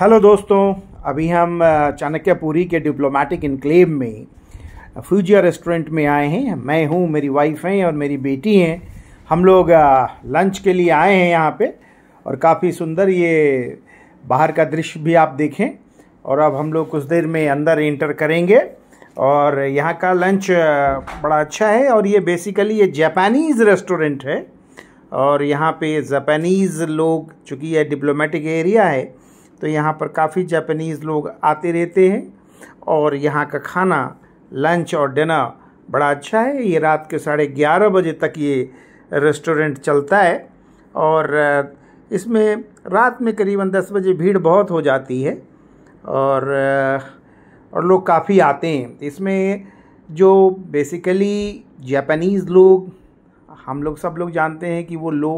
hello दोस्तों अभी हम चाणक्यपुरी के डिप्लोमेटिक इनक्लेव में फ्यूजिया रेस्टोरेंट में आए हैं मैं हूँ मेरी वाइफ हैं और मेरी बेटी हैं हम लोग लंच के लिए आए हैं यहाँ पे और काफ़ी सुंदर ये बाहर का दृश्य भी आप देखें और अब हम लोग कुछ देर में अंदर एंटर करेंगे और यहाँ का लंच बड़ा अच्छा है और ये बेसिकली ये जापानीज़ रेस्टोरेंट है और यहाँ पर जापानीज़ लोग चूँकि यह डिप्लोमेटिक एरिया है तो यहाँ पर काफ़ी जापानीज़ लोग आते रहते हैं और यहाँ का खाना लंच और डिनर बड़ा अच्छा है ये रात के साढ़े ग्यारह बजे तक ये रेस्टोरेंट चलता है और इसमें रात में करीबन दस बजे भीड़ बहुत हो जाती है और और लोग काफ़ी आते हैं इसमें जो बेसिकली जापानीज़ लोग हम लोग सब लोग जानते हैं कि वो लो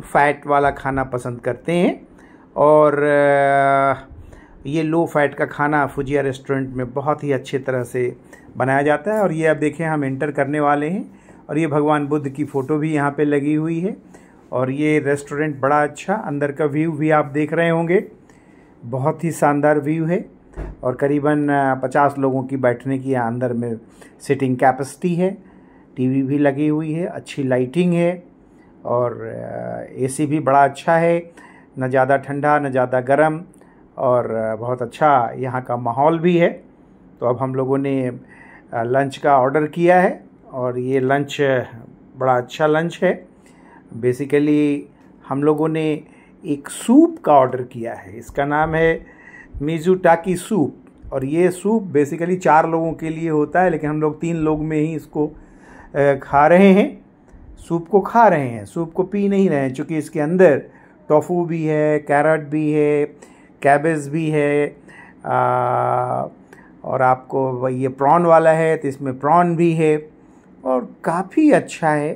फैट वाला खाना पसंद करते हैं और ये लो फैट का खाना फुजिया रेस्टोरेंट में बहुत ही अच्छे तरह से बनाया जाता है और ये आप देखें हम एंटर करने वाले हैं और ये भगवान बुद्ध की फ़ोटो भी यहाँ पे लगी हुई है और ये रेस्टोरेंट बड़ा अच्छा अंदर का व्यू भी आप देख रहे होंगे बहुत ही शानदार व्यू है और करीबन पचास लोगों की बैठने की अंदर में सिटिंग कैपेसिटी है टीवी भी लगी हुई है अच्छी लाइटिंग है और एसी भी बड़ा अच्छा है न ज़्यादा ठंडा न ज़्यादा गर्म और बहुत अच्छा यहाँ का माहौल भी है तो अब हम लोगों ने लंच का ऑर्डर किया है और ये लंच बड़ा अच्छा लंच है बेसिकली हम लोगों ने एक सूप का ऑर्डर किया है इसका नाम है मीजूटाकी सूप और ये सूप बेसिकली चार लोगों के लिए होता है लेकिन हम लोग तीन लोग में ही इसको खा रहे हैं सूप को खा रहे हैं सूप को पी नहीं रहे हैं चूँकि इसके अंदर टोफू भी है कैरट भी है कैबेज भी है आ, और आपको ये प्रॉन वाला है तो इसमें प्रॉन भी है और काफ़ी अच्छा है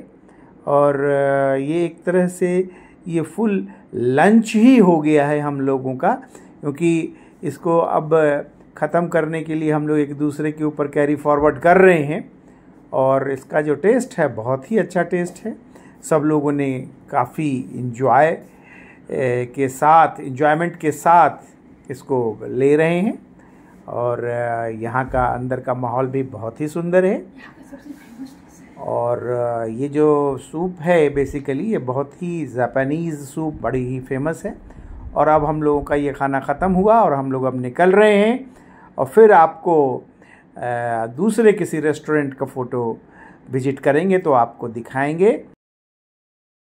और ये एक तरह से ये फुल लंच ही हो गया है हम लोगों का क्योंकि इसको अब ख़त्म करने के लिए हम लोग एक दूसरे के ऊपर कैरी फॉरवर्ड कर रहे हैं और इसका जो टेस्ट है बहुत ही अच्छा टेस्ट है सब लोगों ने काफ़ी इन्जॉय के साथ इन्जॉयमेंट के साथ इसको ले रहे हैं और यहाँ का अंदर का माहौल भी बहुत ही सुंदर है और ये जो सूप है बेसिकली ये बहुत ही जापानीज़ सूप बड़ी ही फेमस है और अब हम लोगों का ये खाना ख़त्म हुआ और हम लोग अब निकल रहे हैं और फिर आपको दूसरे किसी रेस्टोरेंट का फ़ोटो विजिट करेंगे तो आपको दिखाएंगे